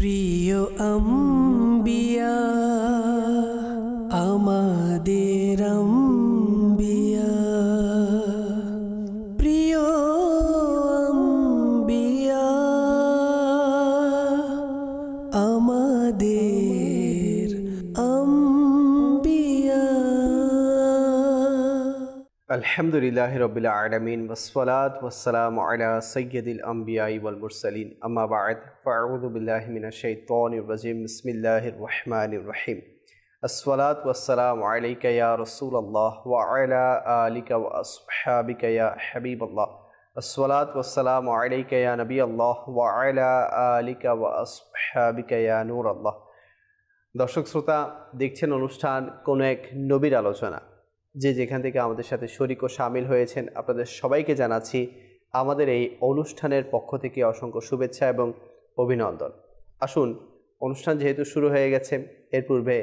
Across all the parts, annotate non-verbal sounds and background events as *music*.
প্রিয় অম্বিয়া الحمد لله رب العالمين والصلاة والسلام على سيد الأنبياء والمرسلين أما بعد فأعوذ بالله من الشيطان الرجيم بسم الله الرحمن الرحيم الصلاة والسلام عليك يا رسول الله وعلى آلك وأصحابك يا حبيب الله الصلاة والسلام عليك يا نبي الله وعلى آلك وأصحابك يا نور الله দর্শক শ্রোতা দেখছেন অনুষ্ঠান কোনো এক নবীর আলোচনা যে যেখান থেকে আমাদের সাথে শরিক ও সামিল হয়েছেন আপনাদের সবাইকে জানাচ্ছি আমাদের এই অনুষ্ঠানের পক্ষ থেকে অসংখ্য শুভেচ্ছা এবং অভিনন্দন আসুন অনুষ্ঠান যেহেতু শুরু হয়ে গেছে এর পূর্বে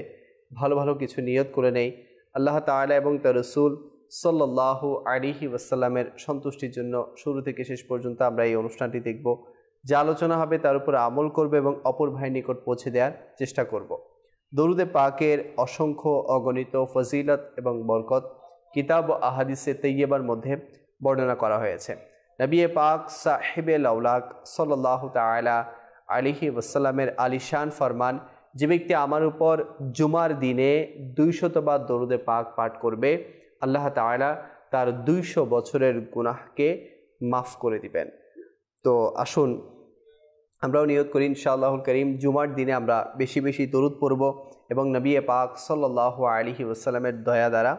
ভালো ভালো কিছু নিয়ত করে নেই আল্লাহ তালা এবং তার রসুল সাল্লাহ আলিহি ওয়াসাল্লামের সন্তুষ্টির জন্য শুরু থেকে শেষ পর্যন্ত আমরা এই অনুষ্ঠানটি দেখব যে আলোচনা হবে তার উপর আমল করবে এবং অপর ভাইয়ের নিকট পৌঁছে দেওয়ার চেষ্টা করব দরুদে পাকের অসংখ্য অগণিত ফজিলত এবং বরকত কিতাব ও আহাদিসে তৈয়বার মধ্যে বর্ণনা করা হয়েছে নবী পাক সাহেবে লাউলাক সল্লাহ তালা আলিহি ওসাল্লামের আলিশান ফরমান যে ব্যক্তি আমার উপর জুমার দিনে দুইশতবার দরুদে পাক পাঠ করবে আল্লাহ তালা তার দুইশো বছরের গুনাহকে মাফ করে দিবেন তো আসুন আমরাও নিয়োগ করি ইনশাআল্লাহ করিম জুমার দিনে আমরা বেশি বেশি দরুদ পড়ব এবং নবী পাক সল্লাহ আলহি ওসালামের দয়া দ্বারা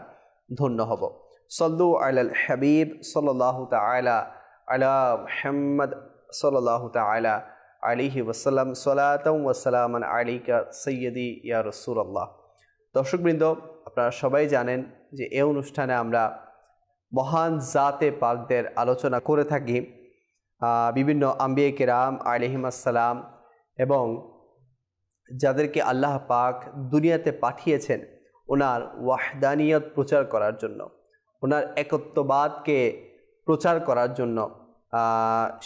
ধন্য হব সল্লু আল হাবিব সল্লাহ তালা আলা মোহাম্মদ সল্লাহ তালা আলিহি ওসালাম সালাতম ওসালামান আলিকা সৈয়দি ইয়া রসুল্লাহ দর্শকবৃন্দ আপনারা সবাই জানেন যে এ অনুষ্ঠানে আমরা মহান জাতে পাকদের আলোচনা করে থাকি বিভিন্ন আম্বিয়ে কেরাম আলহিম আসসালাম এবং যাদেরকে আল্লাহ পাক দুনিয়াতে পাঠিয়েছেন ওনার ওয়াহদানিয়ত প্রচার করার জন্য ওনার একত্ববাদকে প্রচার করার জন্য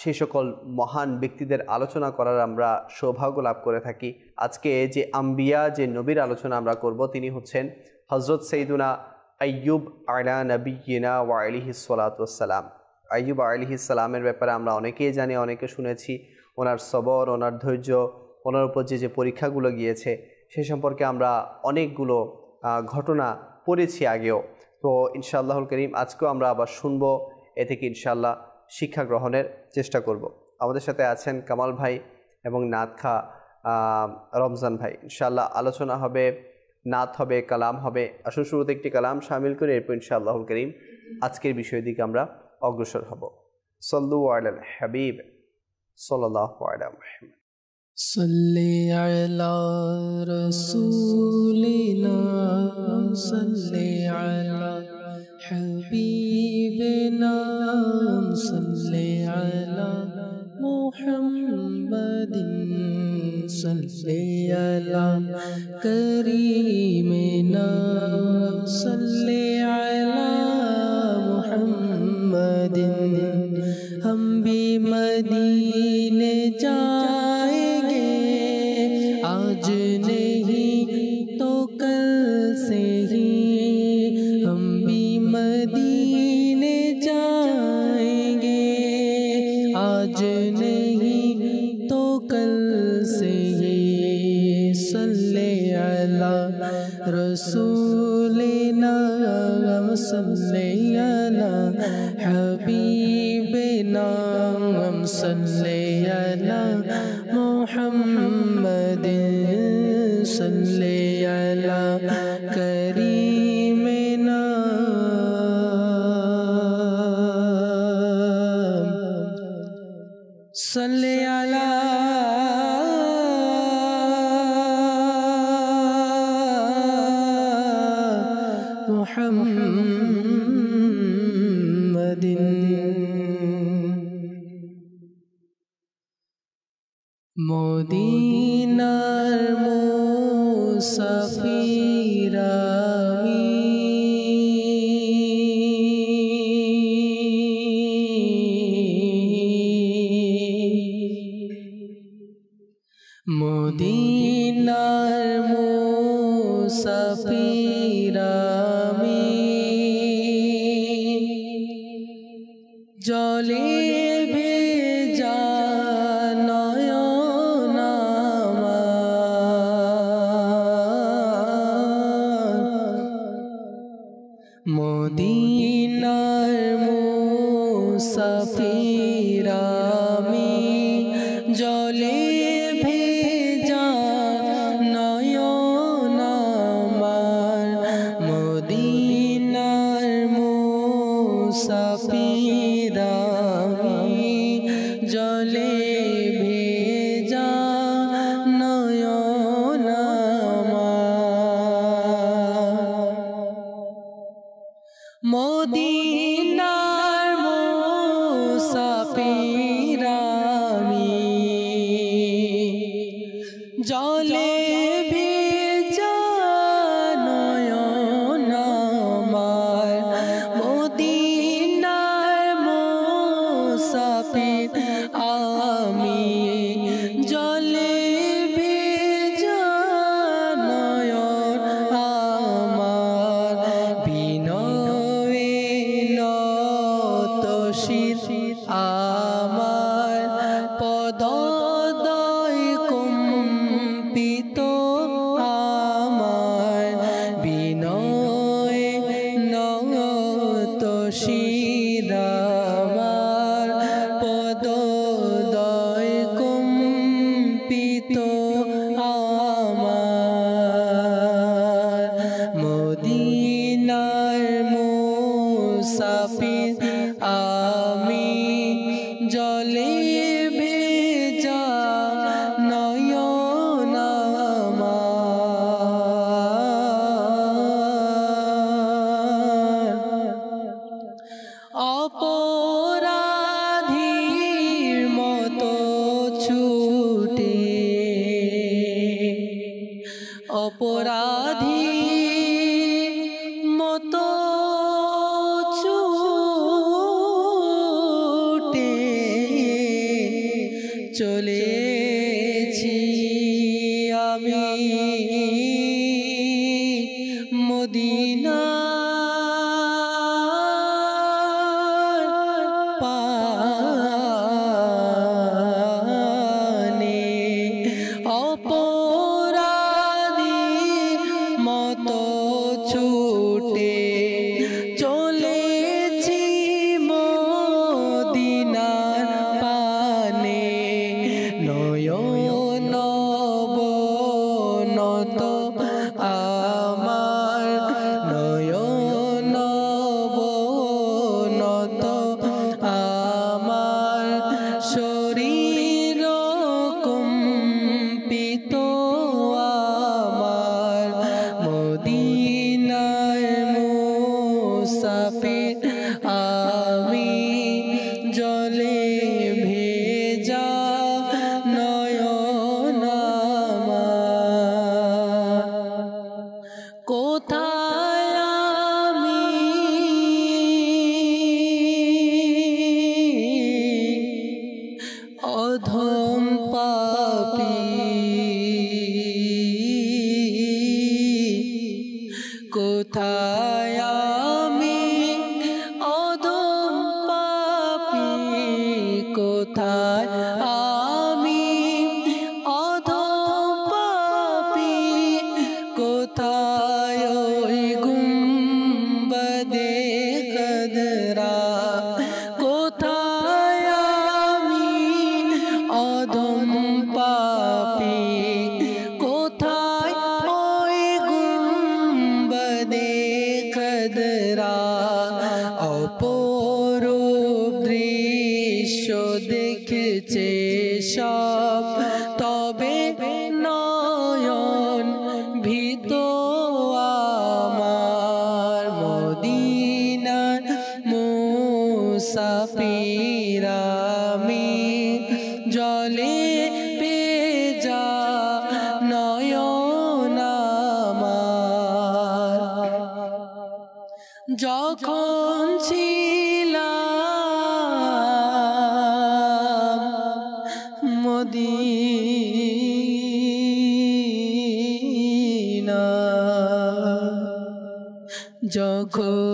সে সকল মহান ব্যক্তিদের আলোচনা করার আমরা সৌভাগ্য লাভ করে থাকি আজকে যে আম্বিয়া যে নবীর আলোচনা আমরা করব তিনি হচ্ছেন হজরত সঈদুনা আয়ুব আয়না নবীনা ওয়া আলিহি আইয়ুব আলহি ইসালামের ব্যাপারে আমরা অনেকেই জানি অনেকে শুনেছি ওনার সবর ওনার ধৈর্য ওনার উপর যে যে পরীক্ষাগুলো গিয়েছে সে সম্পর্কে আমরা অনেকগুলো ঘটনা পড়েছি আগেও তো ইনশাআল্লাহুল করিম আজকেও আমরা আবার শুনবো এ থেকে ইনশাআল্লাহ শিক্ষা গ্রহণের চেষ্টা করব। আমাদের সাথে আছেন কামাল ভাই এবং নাত খা রমজান ভাই ইনশাআল্লাহ আলোচনা হবে নাত হবে কালাম হবে আসুন শুরুতে একটি কালাম সামিল করে এরপর ইনশাআল্লাহুল করিম আজকের বিষয়ের দিকে আমরা অগ্রসর হব সল্লু আলাল হাবিব সাল্লাল্লাহু আলা মুহাম্মদ صلي على رسولنا صلي على حبيبنا صلي على محمد صلي على كريمنا صلي 摩的。ছুটে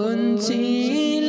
Und sie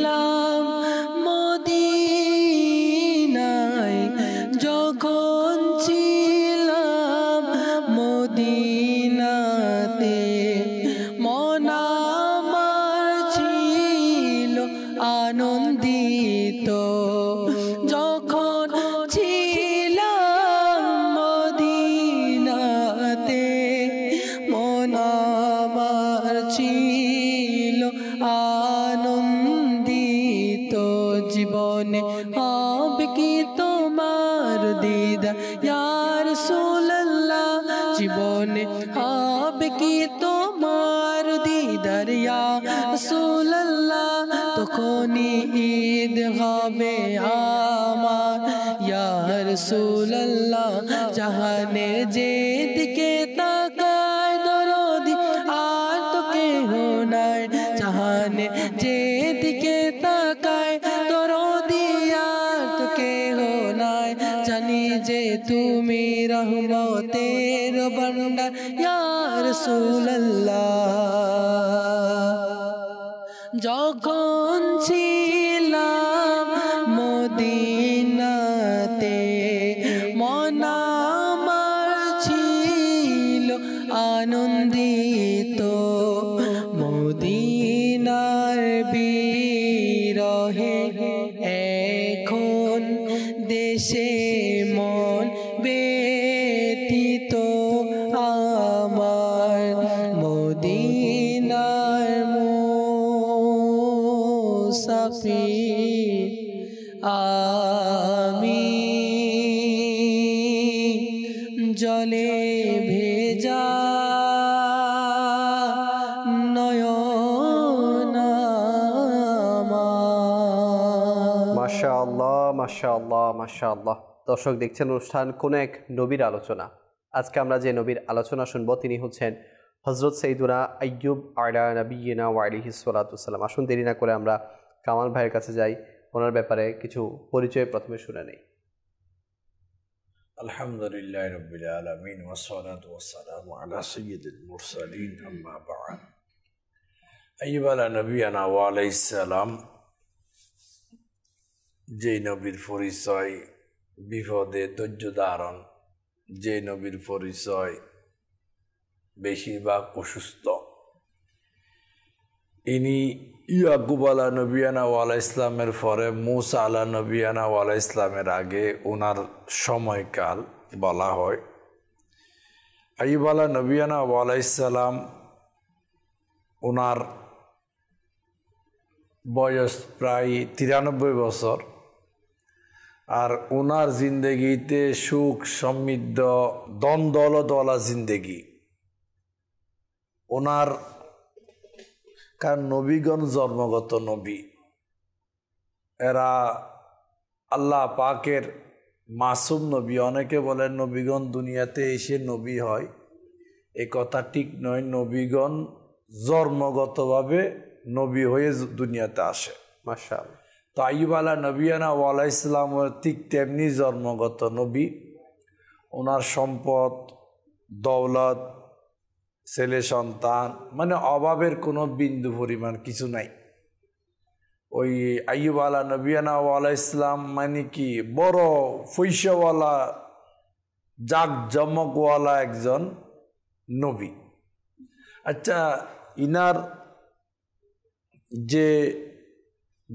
মাশাআল্লাহ দর্শক দেখছেন অনুষ্ঠান কোনো এক নবীর আলোচনা আজকে আমরা যে নবীর আলোচনা শুনবো তিনি হচ্ছেন হজরত সঈদুনা আয়ুব আয়লা নবীনা ওয়াইলিহি সালাতুসাল্লাম আসুন দেরি না করে আমরা কামাল ভাইয়ের কাছে যাই ওনার ব্যাপারে কিছু পরিচয় প্রথমে শুনে নেই আলহামদুলিল্লাহ রবিল আলমিন ওসলাত ওসালাম আলা সৈয়দুল মুরসালিন আম্মা আইয়ুব আলা যে নবীর পরিচয় বিপদে ধৈর্য ধারণ যে নবীর পরিচয় বেশিরভাগ অসুস্থ ইনি ইয়াকুব আলা নবিয়ানা ওয়ালা ইসলামের পরে মুসা আলা নবিয়ানা ওয়ালা ইসলামের আগে ওনার সময়কাল বলা হয় আইব আলা নবিয়ানা ওয়ালা ইসলাম ওনার বয়স প্রায় তিরানব্বই বছর আর ওনার জিন্দেগিতে সুখ সমৃদ্ধ দলা জিন্দেগি ওনার কারণ নবীগণ জন্মগত নবী এরা আল্লাহ পাকের মাসুম নবী অনেকে বলেন নবীগণ দুনিয়াতে এসে নবী হয় এ কথা ঠিক নয় নবীগণ জন্মগতভাবে নবী হয়ে দুনিয়াতে আসে মাসা তো আইব আলা নবীনা ওয়ালা ইসলাম ঠিক তেমনি জন্মগত নবী ওনার সম্পদ দৌলত ছেলে সন্তান মানে অভাবের কোনো বিন্দু পরিমাণ কিছু নাই ওই আইব আলা নবীনা ওয়ালা ইসলাম মানে কি বড় ফৈশওয়ালা জাক জমকওয়ালা একজন নবী আচ্ছা ইনার যে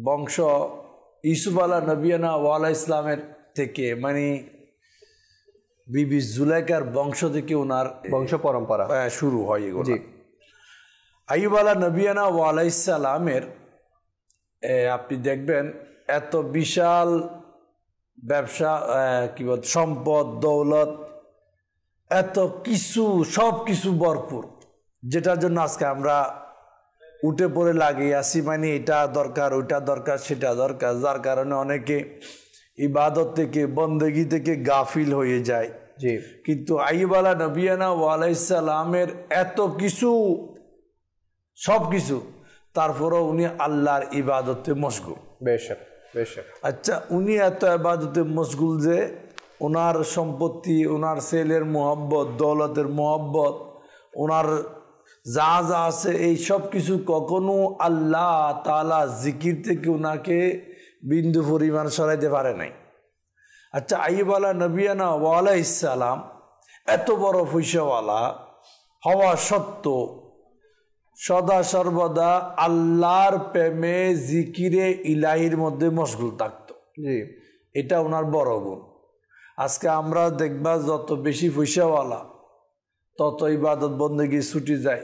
বংশ ইউসুফ আলা নবিয়ানা ওয়ালা ইসলামের থেকে মানে বিবি জুলাইকার বংশ থেকে ওনার বংশ পরম্পরা শুরু হয় এগুলো আইব আলা নবিয়ানা ওয়ালা ইসালামের আপনি দেখবেন এত বিশাল ব্যবসা কি বল সম্পদ দৌলত এত কিছু সব কিছু ভরপুর যেটার জন্য আজকে আমরা উঠে পড়ে লাগে আসি মানে এটা দরকার ওইটা দরকার সেটা দরকার যার কারণে অনেকে ইবাদত থেকে বন্দেগি থেকে গাফিল হয়ে যায় কিন্তু আইবালা নবিয়ানা ওয়ালাইসালামের এত কিছু সব কিছু তারপরও উনি আল্লাহর ইবাদতে মশগুল বেশ বেশ আচ্ছা উনি এত ইবাদতে মশগুল যে ওনার সম্পত্তি ওনার সেলের মোহাব্বত দৌলতের মোহাব্বত ওনার যা যা আছে এই সব কিছু কখনো আল্লাহ তালা জিকির থেকে ওনাকে বিন্দু পরিমাণ সরাইতে পারে নাই আচ্ছা আইবালা নবিয়ানা ওয়ালা ইসালাম এত বড় পয়সাওয়ালা হওয়া সত্য সদা সর্বদা আল্লাহর প্রেমে জিকিরে ইলাহির মধ্যে মশগুল থাকত জি এটা ওনার বড় গুণ আজকে আমরা দেখবা যত বেশি পয়সাওয়ালা তত ইবাদত বন্দীগী ছুটি যায়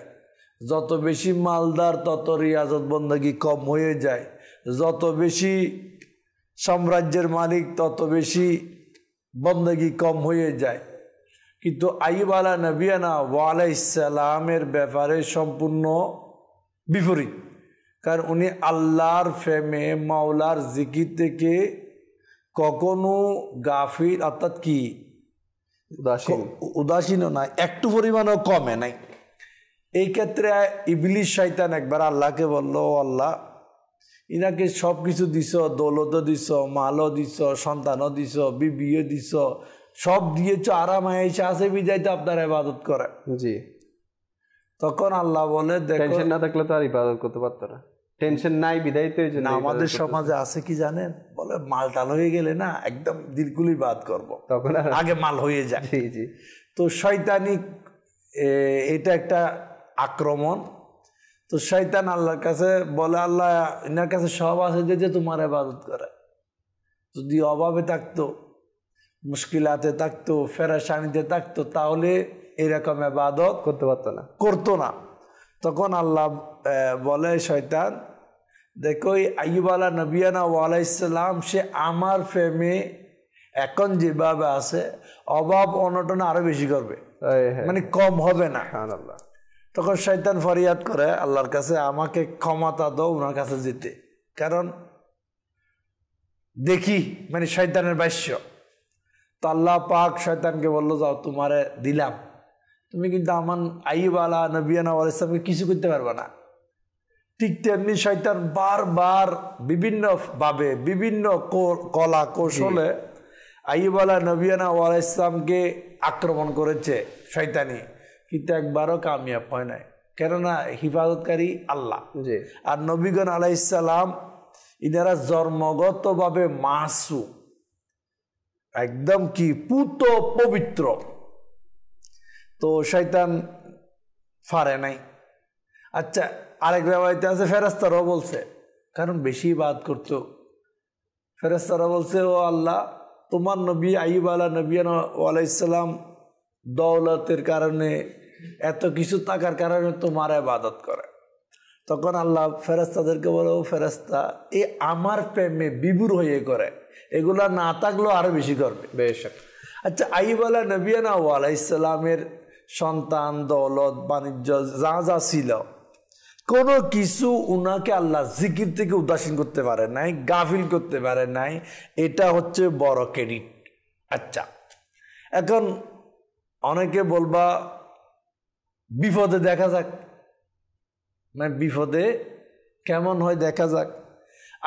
যত বেশি মালদার তত রিয়াজত বন্দাগি কম হয়ে যায় যত বেশি সাম্রাজ্যের মালিক তত বেশি বন্দাগি কম হয়ে যায় কিন্তু আইব আলা নবিয়ানা ওয়ালাইসালামের ব্যাপারে সম্পূর্ণ বিপরীত কারণ উনি আল্লাহর ফেমে মাওলার জিকির থেকে কখনো গাফির অর্থাৎ কি উদাসীন উদাসীনও নাই একটু পরিমাণও কমে নাই এই ক্ষেত্রে ইবলিশ শয়তান একবার আল্লাহকে বলল ও আল্লাহ ইনাকে সব কিছু দিছ দৌলতও দিছ মালও দিছ সন্তানও দিছ বিবিও দিছ সব দিয়েছ আরাম আয়েছে আছে বিদায় তো আপনার ইবাদত করে জি তখন আল্লাহ বলে টেনশন না থাকলে তো আর ইবাদত করতে পারতো না টেনশন নাই বিদায় তো না আমাদের সমাজে আছে কি জানেন বলে মাল টাল হয়ে গেলে না একদম দিলগুলি বাদ করব তখন আগে মাল হয়ে যায় জি জি তো শয়তানি এটা একটা আক্রমণ তো শৈতান আল্লাহর কাছে বলে আল্লাহ এনার কাছে সব আছে যে তোমার এবাদত করে যদি অভাবে থাকতো মুশকিলাতে থাকতো ফেরাসানিতে থাকতো তাহলে এরকম এবাদত করতে পারতো না করতো না তখন আল্লাহ বলে শয়তান দেখো আইব আল্লাহ নবিয়ানা ওয়ালাইসাল্লাম সে আমার ফেমে এখন যেভাবে আছে অভাব অনটন আরো বেশি করবে হ্যাঁ। মানে কম হবে না আল্লাহ তখন শয়তান ফরিয়াদ করে আল্লাহর কাছে আমাকে ক্ষমতা দাও ওনার কাছে যেতে কারণ দেখি মানে শয়তানের বাস্য তো আল্লাহ পাক শয়তানকে বললো যাও তোমারে দিলাম তুমি কিন্তু আমার আইব আলা নবিয়ানা আল ইসলামকে কিছু করতে পারবে না ঠিক তেমনি শয়তান বারবার বিভিন্ন ভাবে বিভিন্ন কলা কৌশলে আইব আলা নবিয়ানা আল ইসলামকে আক্রমণ করেছে শয়তানি কিন্তু একবারও কামিয়াব হয় নাই কেননা হিফাজতকারী আল্লাহ আর নবীগণ আলাইসাল্লাম ইনারা জন্মগতভাবে মাসু একদম কি পুত পবিত্র তো শৈতান ফারে নাই আচ্ছা আরেক রেবাইতে আছে ফেরাস্তারাও বলছে কারণ বেশি বাদ করতো ফেরাস্তারা বলছে ও আল্লাহ তোমার নবী আইব আল্লাহ নবী আলাইসালাম দৌলতের কারণে এত কিছু থাকার কারণে তোমার আবাদত করে তখন আল্লাহ ফেরাস্তাদেরকে বলে ও ফেরাস্তা এ আমার প্রেমে বিবুর হয়ে করে এগুলা না থাকলেও আরও বেশি করবে বেশ আচ্ছা আইবালা নবিয়ানা ওয়ালা ইসলামের সন্তান দৌলত বাণিজ্য যা যা ছিল কোনো কিছু উনাকে আল্লাহ জিকির থেকে উদাসীন করতে পারে নাই গাফিল করতে পারে নাই এটা হচ্ছে বড় ক্রেডিট আচ্ছা এখন অনেকে বলবা বিপদে দেখা যাক মানে বিপদে কেমন হয় দেখা যাক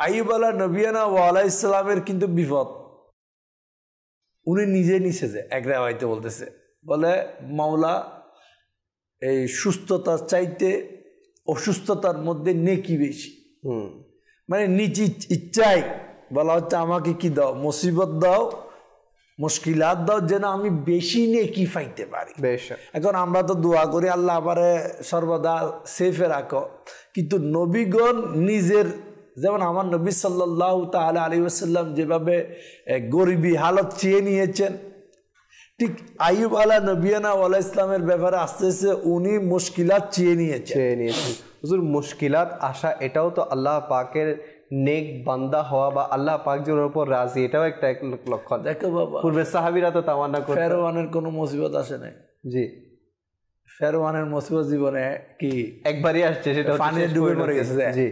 আইব আলা নবিয়ানা ওয়ালা ইসলামের কিন্তু বিপদ উনি নিজে নিছে যে এক রেওয়াইতে বলতেছে বলে মাওলা এই সুস্থতার চাইতে অসুস্থতার মধ্যে নেকি বেশি মানে নিজ ইচ্ছাই বলা হচ্ছে আমাকে কি দাও মুসিবত দাও মুশকিলাত দাও যেন আমি বেশি নেকি ফাইতে পারি এখন আমরা তো দোয়া করি আল্লাহ আবারে সর্বদা সেফে রাখো কিন্তু নবীগণ নিজের যেমন আমার নবী সাল্লাহ তাহলে আলী আসাল্লাম যেভাবে গরিবী হালত চেয়ে নিয়েছেন ঠিক আইব আলা নবিয়ানা ওয়ালা ইসলামের ব্যাপারে আস্তে আস্তে উনি মুশকিলাত চেয়ে নিয়েছেন চেয়ে নিয়েছেন হুজুর মুশকিলাত আসা এটাও তো আল্লাহ পাকের নেক বান্দা হওয়া বা আল্লাহ পাকজনের উপর রাজি এটাও একটা লক্ষণ দেখো বাবা পূর্বে সাহাবিরা তো তামান্না করে ফেরোয়ানের কোনো মুসিবত আসে নাই জি ফেরোয়ানের মুসিবত জীবনে কি একবারই আসছে সেটা পানি ডুবে পড়ে গেছে জি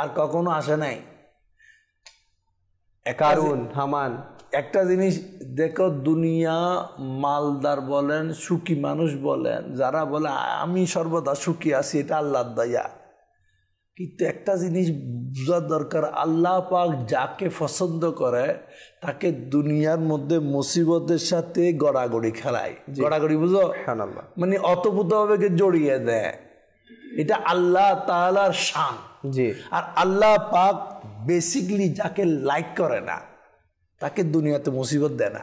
আর কখনো আসে নাই কারুন হামান একটা জিনিস দেখো দুনিয়া মালদার বলেন সুখী মানুষ বলেন যারা বলে আমি সর্বদা সুখী আছি এটা আল্লাহ দয়া কিন্তু একটা জিনিস বোঝার দরকার আল্লাহ পাক যাকে পছন্দ করে তাকে দুনিয়ার মধ্যে মুসিবতের সাথে গড়াগড়ি খেলায় গড়াগড়ি বুঝো মানে অতপ্রতভাবে জড়িয়ে দেয় এটা আল্লাহ তালার শান জি আর আল্লাহ পাক বেসিকলি যাকে লাইক করে না তাকে দুনিয়াতে মুসিবত দেয় না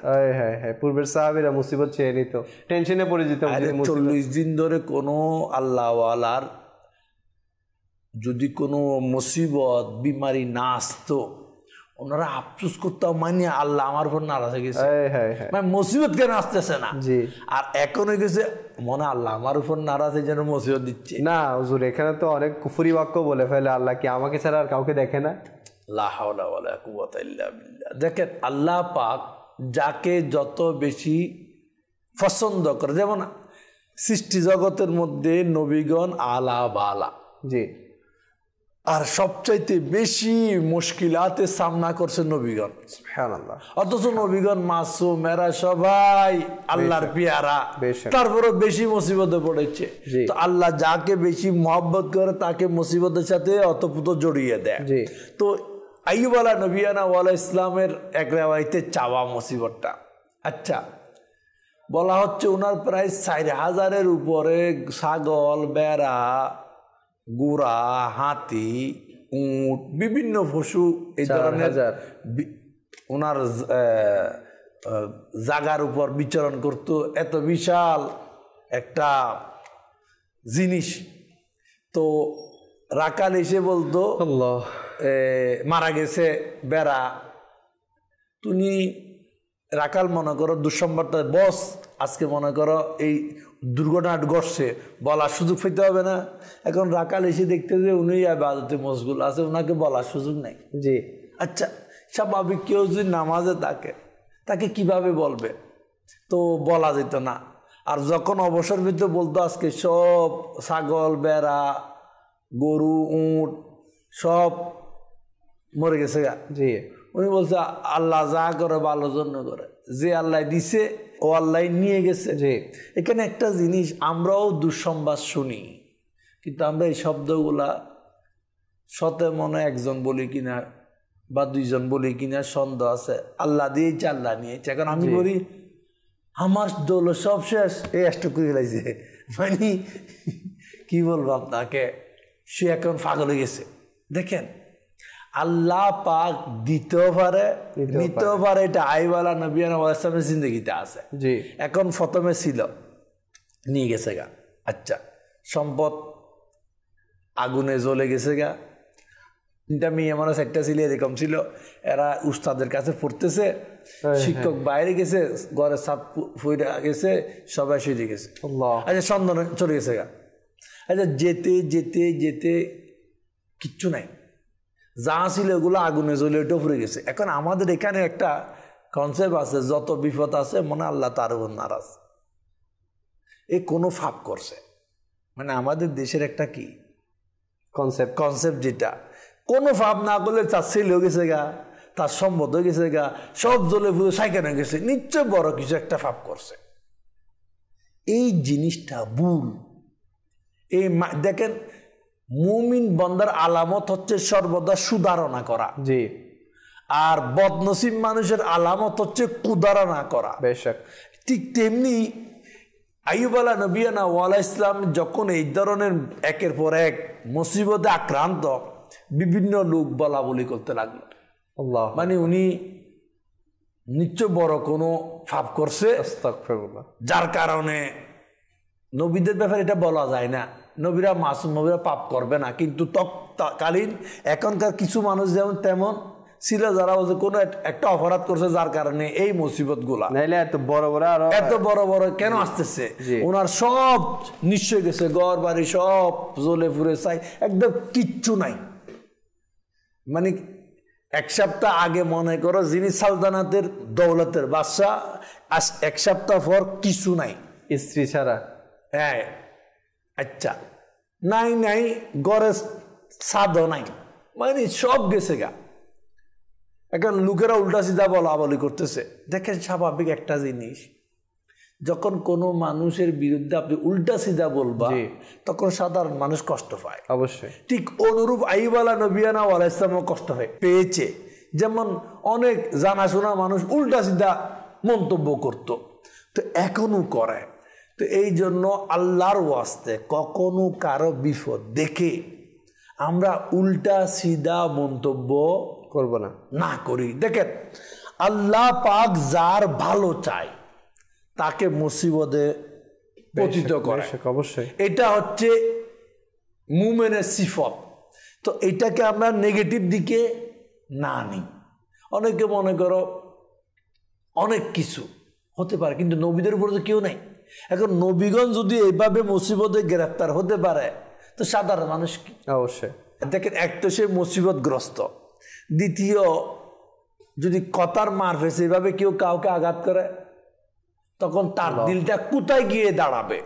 হ্যাঁ পূর্বের সাহাবিরা মুসিবত চেয়ে নিত টেনশনে পড়ে যেত চল্লিশ দিন ধরে কোনো আল্লাহওয়ালার যদি কোনো মুসিবত বিমারি না আসতো ওনারা আফসুস করতাম মানে আল্লাহ আমার উপর নারাজ হয়ে গেছে মানে মুসিবত কেন আসতেছে না আর এখন হয়ে গেছে মনে আল্লাহ আমার উপর নারাজ যেন মুসিবত দিচ্ছে না হুজুর এখানে তো অনেক কুফুরি বাক্য বলে ফেলে আল্লাহ কি আমাকে ছাড়া আর কাউকে দেখে না দেখেন আল্লাহ পাক যাকে যত বেশি পছন্দ করে যেমন সৃষ্টি জগতের মধ্যে নবীগণ আলা বালা জি আর সবচাইতে বেশি মুশকিলাতে সামনা করছে নবীগণ অথচ নবীগণ মাসু মেরা সবাই আল্লাহর পেয়ারা তারপরে বেশি মুসিবতে পড়েছে তো আল্লাহ যাকে বেশি মহব্বত করে তাকে মুসিবতের সাথে অতপুত জড়িয়ে দেয় তো আইবালা নবিয়ানা ওয়ালা ইসলামের এক রেওয়াইতে চাওয়া মুসিবতটা আচ্ছা বলা হচ্ছে ওনার প্রায় চার হাজারের উপরে ছাগল বেড়া গুড়া হাতি উঁট বিভিন্ন পশু এই ধরনের ওনার জাগার উপর বিচরণ করত এত বিশাল একটা জিনিস তো রাকাল এসে বলতো মারা গেছে বেড়া তুমি রাকাল মনে করো দুঃসম্বার বস আজকে মনে করো এই দুর্ঘটনা ঘটছে বলার সুযোগ পেতে হবে না এখন রাকাল এসে দেখতে যে উনি আবাদতে মশগুল আছে ওনাকে বলার সুযোগ নেই জি আচ্ছা স্বাভাবিক কেউ যদি নামাজে থাকে তাকে কিভাবে বলবে তো বলা যেত না আর যখন অবসর ভিতরে বলতো আজকে সব ছাগল বেড়া গরু উঁট সব মরে গেছে গা জি উনি বলছে আল্লাহ যা করে ভালো জন্য করে যে আল্লাহ দিছে ও আল্লাহ নিয়ে গেছে এখানে একটা জিনিস আমরাও দুঃসংবাদ শুনি কিন্তু আমরা এই শব্দগুলা সতে মনে একজন বলি কিনা বা দুইজন বলি কিনা সন্দেহ আছে আল্লাহ দিয়ে আল্লাহ নিয়েছে এখন আমি বলি আমার দোল সব শেষ এই একটা করে মানে কি বলবো আপনাকে সে এখন পাগল হয়ে গেছে দেখেন আল্লাহ পাক দিতেও পারে নিতেও পারে এটা আইওয়ালা নবিয়ান ওয়াসামের জিন্দগিতে আছে এখন প্রথমে ছিল নিয়ে গেছে গা আচ্ছা সম্পদ আগুনে জ্বলে গেছে গা তিনটা মেয়ে মানুষ একটা ছিল এরকম ছিল এরা উস্তাদের কাছে পড়তেছে হ্যাঁ, শিক্ষক হ্যাঁ। বাইরে গেছে ঘরে সাপ ফুইরে গেছে সবাই শুয়ে গেছে আচ্ছা সন্ধান চলে গেছে গা আচ্ছা যেতে যেতে যেতে কিচ্ছু নাই যা ছিল ওগুলো আগুনে জ্বলে ওটা গেছে এখন আমাদের এখানে একটা কনসেপ্ট আছে যত বিপদ আছে মনে আল্লাহ তার উপর নারাজ এ কোনো ফাপ করছে মানে আমাদের দেশের একটা কি কনসেপ্ট কনসেপ্ট যেটা কোনো ফাপ না করলে তার ছেলে গেছে গা তার সম্বদ হয়ে গেছে গা সব জলে ফুলে সাইকেন হয়ে গেছে নিশ্চয় বড় কিছু একটা ফাপ করছে এই জিনিসটা ভুল এই দেখেন মুমিন বন্দার আলামত হচ্ছে সর্বদা সুধারণা করা জি আর বদনসিব মানুষের আলামত হচ্ছে কুদারণা করা বেশক ঠিক তেমনি আইবালা নবিয়ানা ওয়ালা ইসলাম যখন এই ধরনের একের পর এক মুসিবতে আক্রান্ত বিভিন্ন লোক বলা বলি করতে লাগলেন মানে উনি নিশ্চয় বড় কোনো ফাপ করছে যার কারণে নবীদের ব্যাপারে এটা বলা যায় না নবীরা মাসুম নবীরা পাপ করবে না কিন্তু তৎকালীন এখনকার কিছু মানুষ যেমন তেমন ছিল যারা বলছে কোনো একটা অপরাধ করছে যার কারণে এই মুসিবত গুলা এত বড় বড় এত বড় বড় কেন আসতেছে ওনার সব নিশ্চয় গেছে ঘর বাড়ি সব জ্বলে ফুরে চাই একদম কিচ্ছু নাই মানে এক সপ্তাহ আগে মনে করো যিনি সালতানাতের দৌলতের বাদশাহ এক সপ্তাহ পর কিছু নাই স্ত্রী ছাড়া হ্যাঁ আচ্ছা নাই নাই গড়ে সাধ নাই মানে সব গেছে গা এখন লোকেরা উল্টা সিধা বলা বলি করতেছে দেখেন স্বাভাবিক একটা জিনিস যখন কোনো মানুষের বিরুদ্ধে আপনি উল্টা সিধা বলবা তখন সাধারণ মানুষ কষ্ট পায় অবশ্যই ঠিক অনুরূপ আইবালা নবিয়ানা ওয়ালা ইসলামও কষ্ট হয় পেয়েছে যেমন অনেক জানাশোনা মানুষ উল্টা সিধা মন্তব্য করত তো এখনও করে তো এই জন্য আল্লাহর ওয়াস্তে কখনো কারো বিপদ দেখে আমরা উল্টা সিধা মন্তব্য করব না না করি দেখেন আল্লাহ পাক যার ভালো চায় তাকে মুসিবতে পতিত করে অবশ্যই এটা হচ্ছে মুমেনের সিফত তো এটাকে আমরা নেগেটিভ দিকে না নিই অনেকে মনে করো অনেক কিছু হতে পারে কিন্তু নবীদের উপরে তো কেউ নেই এখন নবীগণ যদি এইভাবে মুসিবতে গ্রেফতার হতে পারে তো সাধারণ মানুষ কি অবশ্যই দেখেন এক তো সে মুসিবতগ্রস্ত দ্বিতীয় যদি কথার মার ফেসে এইভাবে কেউ কাউকে আঘাত করে তখন তার দিলটা কোথায় গিয়ে দাঁড়াবে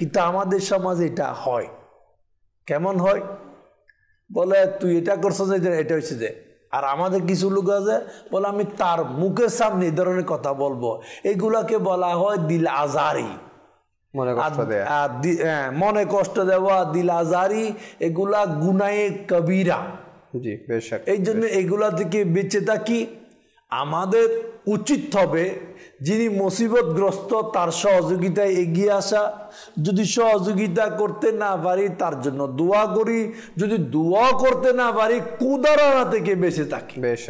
কিন্তু আমাদের সমাজে এটা হয় কেমন হয় বলে তুই এটা করছো যে এটা হয়েছে যে আর আমাদের কিছু লোক আছে বলে আমি তার মুখের সামনে এই ধরনের কথা বলবো এইগুলাকে বলা হয় দিল আজারি হ্যাঁ, মনে কষ্ট দেওয়া দিলাজারি এগুলা গুনায়ে কবিরা জি এই জন্য এগুলা থেকে বেঁচে থাকি আমাদের উচিত হবে যিনি মুসিবতগ্রস্ত তার সহযোগিতায় এগিয়ে আসা যদি সহযোগিতা করতে না পারি তার জন্য দোয়া করি যদি দোয়া করতে না পারি কুদারা থেকে বেঁচে থাকি বেশ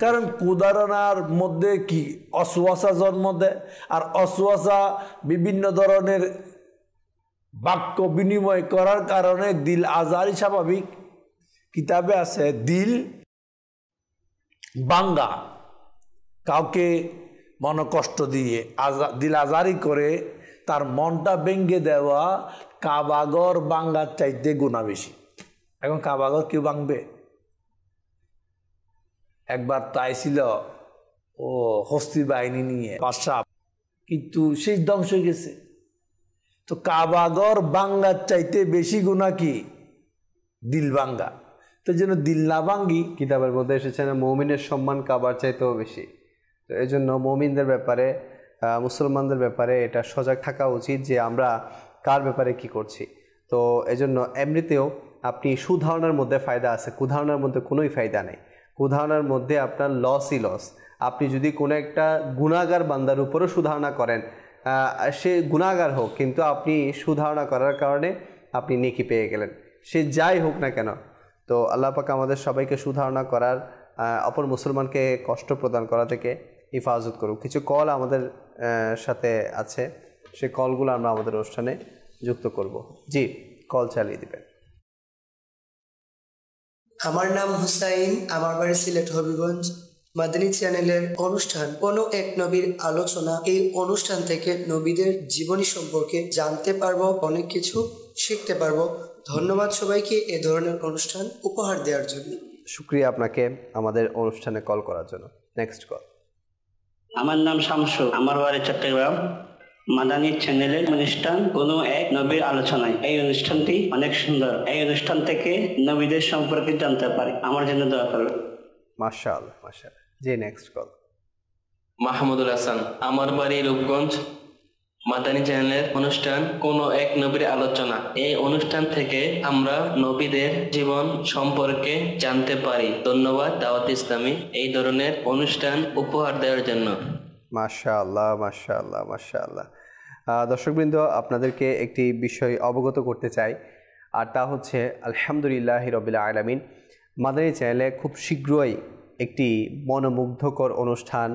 কারণ কুদারণার মধ্যে কি অসুয়াশা জন্ম দেয় আর অসুয়াশা বিভিন্ন ধরনের বাক্য বিনিময় করার কারণে দিল আজারি স্বাভাবিক কিতাবে আছে দিল বাঙ্গা কাউকে মন কষ্ট দিয়ে আজা দিল আজারি করে তার মনটা ভেঙ্গে দেওয়া কাবাগর বাঙ্গার চাইতে গুণা বেশি এখন কাবাগর কেউ বাঙবে একবার তাই ছিল ও হস্তি বাহিনী নিয়ে পাশাপ কিন্তু সেই ধ্বংস হয়ে গেছে তো কাবাগর বাঙ্গার চাইতে বেশি গুণা কি দিল বাঙ্গা তো যেন দিল না বাঙ্গি কিতাবের মধ্যে এসেছে না মৌমিনের সম্মান কাবার চাইতেও বেশি তো এই জন্য মৌমিনদের ব্যাপারে মুসলমানদের ব্যাপারে এটা সজাগ থাকা উচিত যে আমরা কার ব্যাপারে কি করছি তো এজন্য এমনিতেও আপনি সুধারণার মধ্যে ফায়দা আছে কুধারণার মধ্যে কোনোই ফায়দা নেই উদাহরণের মধ্যে আপনার লসই লস আপনি যদি কোনো একটা গুণাগার বান্দার উপরও সুধারণা করেন সে গুণাগার হোক কিন্তু আপনি সুধারণা করার কারণে আপনি নেকি পেয়ে গেলেন সে যাই হোক না কেন তো আল্লাপাক আমাদের সবাইকে সুধারণা করার অপর মুসলমানকে কষ্ট প্রদান করা থেকে হেফাজত করুক কিছু কল আমাদের সাথে আছে সে কলগুলো আমরা আমাদের অনুষ্ঠানে যুক্ত করব জি কল চালিয়ে দেবেন আমার নাম হুসাইন আমার বাড়ি সিলেট হবিগঞ্জ মাদিনী চ্যানেলের অনুষ্ঠান কোনো এক নবীর আলোচনা এই অনুষ্ঠান থেকে নবীদের জীবনী সম্পর্কে জানতে পারবো অনেক কিছু শিখতে পারবো ধন্যবাদ সবাইকে এ ধরনের অনুষ্ঠান উপহার দেওয়ার জন্য শুক্রিয়া আপনাকে আমাদের অনুষ্ঠানে কল করার জন্য নেক্সট কল আমার নাম শামসু আমার বাড়ি চট্টগ্রাম মাদানী চ্যানেলের অনুষ্ঠান কোনো এক নবীর আলোচনায় এই অনুষ্ঠানটি অনেক সুন্দর এই অনুষ্ঠান থেকে নবীদের সম্পর্কে জানতে পারি আমার জন্য দয়া করবে মার্শাল মার্শাল যে নেক্সট কল মাহমুদুল হাসান আমার বাড়ি রূপগঞ্জ মাদানী চ্যানেলের অনুষ্ঠান কোন এক নবীর আলোচনা এই অনুষ্ঠান থেকে আমরা নবীদের জীবন সম্পর্কে জানতে পারি ধন্যবাদ দাওয়াত ইসলামী এই ধরনের অনুষ্ঠান উপহার দেওয়ার জন্য মাশা আল্লাহ মাশা আল্লাহ মাশা আল্লাহ দর্শকবৃন্দ আপনাদেরকে একটি বিষয় অবগত করতে চাই আর তা হচ্ছে আলহামদুলিল্লাহ হিরবিল আলামিন মাদারী চ্যানেলে খুব শীঘ্রই একটি মনোমুগ্ধকর অনুষ্ঠান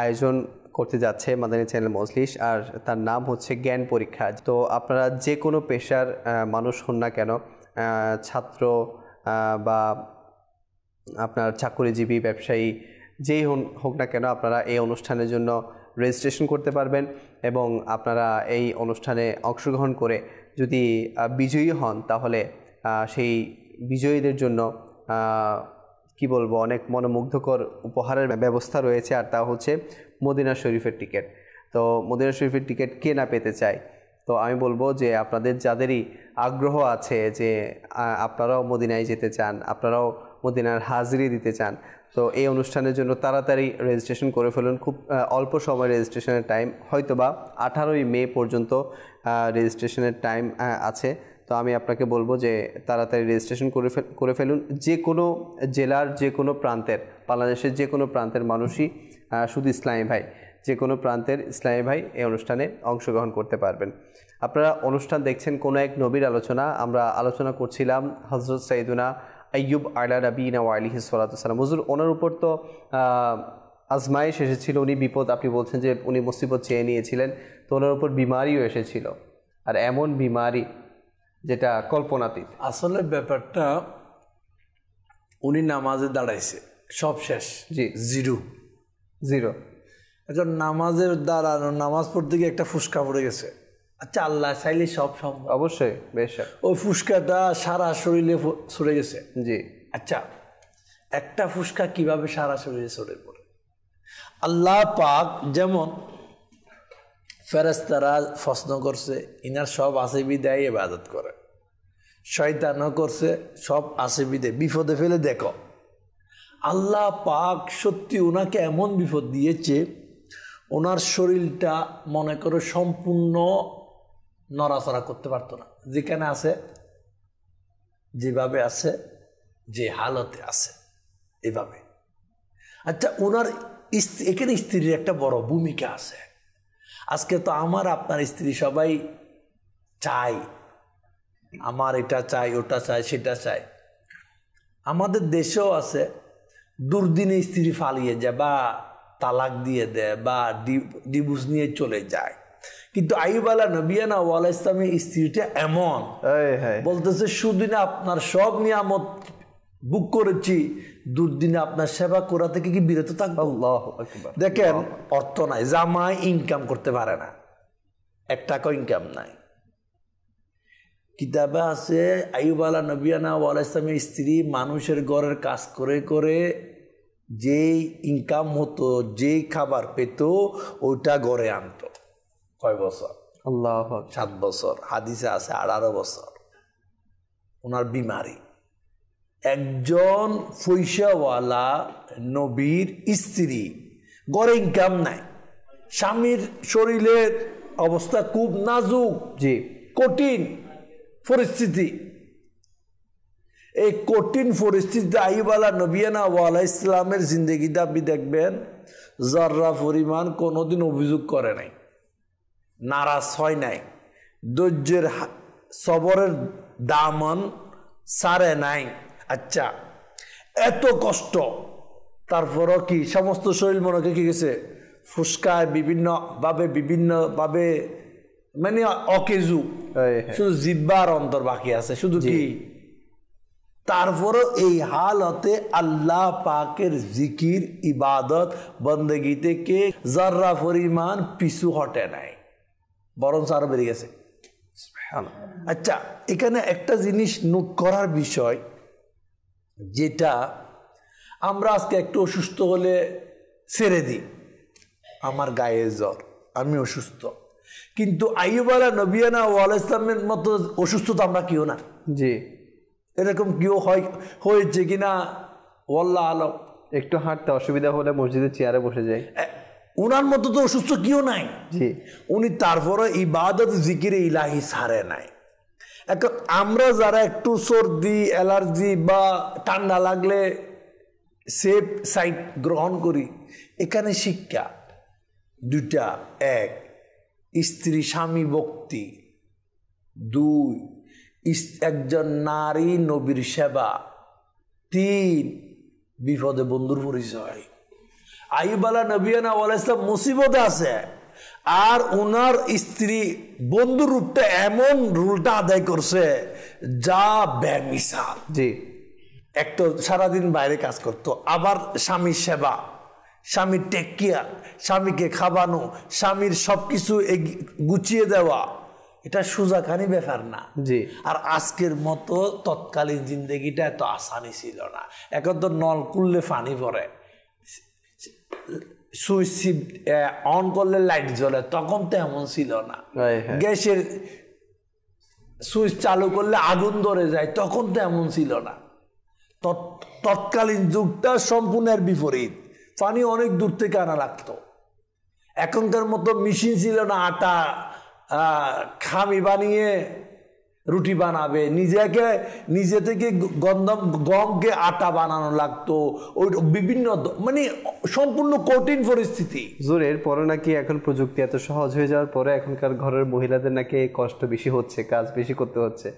আয়োজন করতে যাচ্ছে মাদানী চ্যানেল মজলিস আর তার নাম হচ্ছে জ্ঞান পরীক্ষা তো আপনারা যে কোনো পেশার মানুষ হন না কেন ছাত্র বা আপনার চাকরিজীবী ব্যবসায়ী যেই হোক না কেন আপনারা এই অনুষ্ঠানের জন্য রেজিস্ট্রেশন করতে পারবেন এবং আপনারা এই অনুষ্ঠানে অংশগ্রহণ করে যদি বিজয়ী হন তাহলে সেই বিজয়ীদের জন্য কি বলবো অনেক মনোমুগ্ধকর উপহারের ব্যবস্থা রয়েছে আর তা হচ্ছে মদিনা শরীফের টিকিট তো মদিনা শরীফের টিকিট কে না পেতে চায় তো আমি বলবো যে আপনাদের যাদেরই আগ্রহ আছে যে আপনারাও মদিনায় যেতে চান আপনারাও মদিনার হাজিরি দিতে চান তো এই অনুষ্ঠানের জন্য তাড়াতাড়ি রেজিস্ট্রেশন করে ফেলুন খুব অল্প সময় রেজিস্ট্রেশনের টাইম হয়তো বা আঠারোই মে পর্যন্ত রেজিস্ট্রেশনের টাইম আছে তো আমি আপনাকে বলবো যে তাড়াতাড়ি রেজিস্ট্রেশন করে করে ফেলুন যে কোনো জেলার যে কোনো প্রান্তের বাংলাদেশের যে কোনো প্রান্তের মানুষই শুধু ইসলামী ভাই যে কোনো প্রান্তের ইসলামী ভাই এই অনুষ্ঠানে অংশগ্রহণ করতে পারবেন আপনারা অনুষ্ঠান দেখছেন কোনো এক নবীর আলোচনা আমরা আলোচনা করছিলাম হজরত সাইদুনা আয়ুব আলা রাবিনা আলিহি সাল্লাম হুজুর ওনার উপর তো আজমাইশ এসেছিল উনি বিপদ আপনি বলছেন যে উনি মুসিবত চেয়ে নিয়েছিলেন তো ওনার উপর বিমারিও এসেছিল আর এমন বিমারি যেটা কল্পনাতীত আসলে ব্যাপারটা উনি নামাজে দাঁড়াইছে সব শেষ জি জিরো জিরো একজন নামাজের দাঁড়ানো নামাজ পড়তে গিয়ে একটা ফুসকা পড়ে গেছে আচ্ছা আল্লাহ চাইলে সব সম্ভব অবশ্যই বেশ ওই ফুসকাটা সারা শরীরে সরে গেছে জি আচ্ছা একটা ফুসকা কিভাবে সারা শরীরে সরে পড়ে আল্লাহ পাক যেমন ফেরেস্তারা প্রশ্ন করছে ইনার সব আছে বিদায় এবাদত করে শয়তানও করছে সব আছে বিদে বিপদে ফেলে দেখো আল্লাহ পাক সত্যি ওনাকে এমন বিপদ দিয়েছে ওনার শরীরটা মনে করো সম্পূর্ণ নড়াচড়া করতে পারতো না যেখানে আছে যেভাবে আছে যে হালতে আছে এভাবে আচ্ছা ওনার এখানে স্ত্রীর একটা বড় ভূমিকা আছে আজকে তো আমার আপনার স্ত্রী সবাই চাই আমার এটা চাই ওটা চাই সেটা চাই আমাদের দেশেও আছে দুর্দিনে স্ত্রী ফালিয়ে যায় বা তালাক দিয়ে দেয় বা ডিভোর্স নিয়ে চলে যায় কিন্তু আইবালা নবিয়ানা ওয়ালা ইসলামের স্ত্রীটা এমন বলতেছে সুদিনে আপনার সব নিয়ামত বুক করেছি দুর্দিনে আপনার সেবা করা থেকে কি বিরত থাকবে দেখেন অর্থ নাই জামাই ইনকাম করতে পারে না এক টাকা ইনকাম নাই কিতাবে আছে আইবালা নবিয়ানা ওয়ালা ইসলামের স্ত্রী মানুষের ঘরের কাজ করে করে যেই ইনকাম হতো যেই খাবার পেত ওইটা ঘরে আনতো কয় বছর আল্লাহ সাত বছর হাদিসে আছে আঠারো বছর ওনার বিমারি একজন ফৈসাওয়ালা নবীর স্ত্রী গড়ে ইনকাম নাই স্বামীর শরীরের অবস্থা খুব নাজুক জি কঠিন পরিস্থিতি এই কঠিন পরিস্থিতিতে আইবালা নবিয়ানা ওয়ালা ইসলামের জিন্দগিতে আপনি দেখবেন জর্রা পরিমাণ কোনোদিন অভিযোগ করে নাই নারাজ হয় নাই দৈর্যের সবরের দামন সারে নাই আচ্ছা এত কষ্ট তারপরও কি সমস্ত শরীর মনকে কি গেছে ফুসকায় বিভিন্নভাবে বিভিন্নভাবে মানে অকেজু শুধু জিব্বার অন্তর বাকি আছে শুধু কি তারপরও এই হালতে আল্লাহ পাকের জিকির ইবাদত বন্দেগিতে কে জর্রা পরিমাণ পিছু হটে নাই বরঞ্চ আরও বেড়ে গেছে আচ্ছা এখানে একটা জিনিস নোট করার বিষয় যেটা আমরা আজকে একটু অসুস্থ হলে ছেড়ে দিই আমার গায়ে জ্বর আমি অসুস্থ কিন্তু আইবালা নবিয়ানা ও ইসলামের মতো অসুস্থ তো আমরা কেউ না জি এরকম কেউ হয় হয়েছে কিনা ওয়াল্লা আলম একটু হাঁটতে অসুবিধা হলে মসজিদের চেয়ারে বসে যায় উনার মতো তো অসুস্থ কেউ নাই উনি তারপরে ইবাদত জিকিরে ইলাহি সারে নাই এখন আমরা যারা একটু সর্দি অ্যালার্জি বা ঠান্ডা লাগলে সেফ সাইট গ্রহণ করি এখানে শিক্ষা দুইটা এক স্ত্রী স্বামী ভক্তি দুই একজন নারী নবীর সেবা তিন বিপদে বন্ধুর পরিচয় আইবালা নবিয়ানা ওয়ালাইসলাম মুসিবতে আছে আর ওনার স্ত্রী বন্ধু রূপটা এমন রুলটা আদায় করছে যা ব্যামিসা জি এক তো সারাদিন বাইরে কাজ করতো আবার স্বামীর সেবা স্বামীর টেকিয়া স্বামীকে খাবানো স্বামীর সব কিছু গুছিয়ে দেওয়া এটা সুজাখানি ব্যাপার না জি আর আজকের মতো তৎকালীন জিন্দগিটা এত আসানি ছিল না এখন তো নল কুললে পানি পড়ে সুইচ অন করলে লাইট জ্বলে তখন তো এমন ছিল না গ্যাসের সুইচ চালু করলে আগুন ধরে যায় তখন তো এমন ছিল না তৎকালীন যুগটা সম্পূর্ণের বিপরীত পানি অনেক দূর থেকে আনা লাগতো এখনকার মতো মেশিন ছিল না আটা খামি বানিয়ে রুটি বানাবে নিজেকে নিজে থেকে গন্ধম গমকে আটা বানানো লাগতো ওই বিভিন্ন মানে সম্পূর্ণ কঠিন পরিস্থিতি জোরের পরে নাকি এখন প্রযুক্তি এত সহজ হয়ে যাওয়ার পরে এখনকার ঘরের মহিলাদের নাকি কষ্ট বেশি হচ্ছে কাজ বেশি করতে হচ্ছে